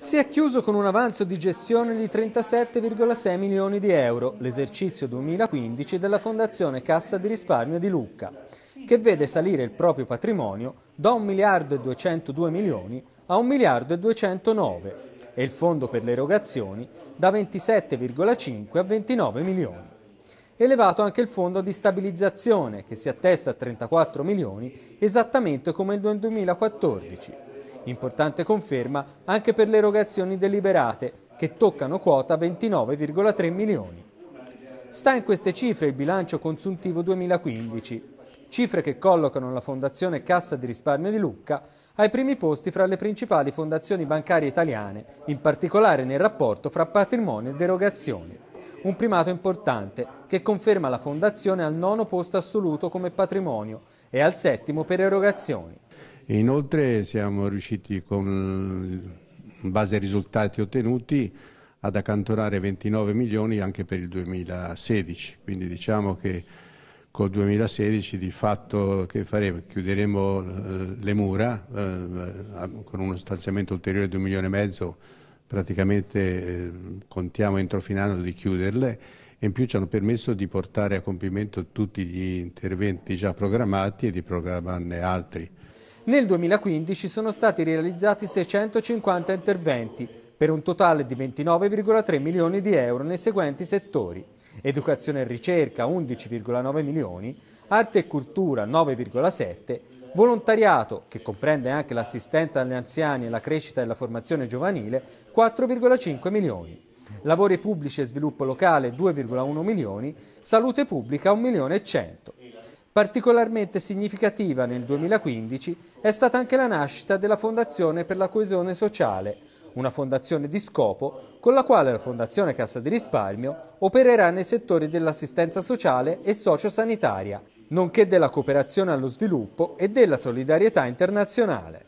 Si è chiuso con un avanzo di gestione di 37,6 milioni di euro, l'esercizio 2015 della Fondazione Cassa di Risparmio di Lucca, che vede salire il proprio patrimonio da 1 miliardo e 202 milioni a 1 miliardo e 209 e il fondo per le erogazioni da 27,5 a 29 milioni. Elevato anche il fondo di stabilizzazione che si attesta a 34 milioni esattamente come il 2014 importante conferma anche per le erogazioni deliberate, che toccano quota 29,3 milioni. Sta in queste cifre il bilancio consuntivo 2015, cifre che collocano la Fondazione Cassa di risparmio di Lucca ai primi posti fra le principali fondazioni bancarie italiane, in particolare nel rapporto fra patrimonio ed erogazioni. Un primato importante che conferma la fondazione al nono posto assoluto come patrimonio e al settimo per erogazioni. E inoltre siamo riusciti con, in base ai risultati ottenuti ad accantonare 29 milioni anche per il 2016, quindi diciamo che col 2016 di fatto che faremo? Chiuderemo eh, le mura eh, eh, con uno stanziamento ulteriore di un milione e mezzo, praticamente eh, contiamo entro fine anno di chiuderle e in più ci hanno permesso di portare a compimento tutti gli interventi già programmati e di programmarne altri. Nel 2015 sono stati realizzati 650 interventi per un totale di 29,3 milioni di euro nei seguenti settori. Educazione e ricerca 11,9 milioni, arte e cultura 9,7, volontariato, che comprende anche l'assistenza agli anziani e la crescita e la formazione giovanile 4,5 milioni lavori pubblici e sviluppo locale 2,1 milioni, salute pubblica 1 milione e 100. Particolarmente significativa nel 2015 è stata anche la nascita della Fondazione per la coesione sociale, una fondazione di scopo con la quale la Fondazione Cassa di Risparmio opererà nei settori dell'assistenza sociale e sociosanitaria, nonché della cooperazione allo sviluppo e della solidarietà internazionale.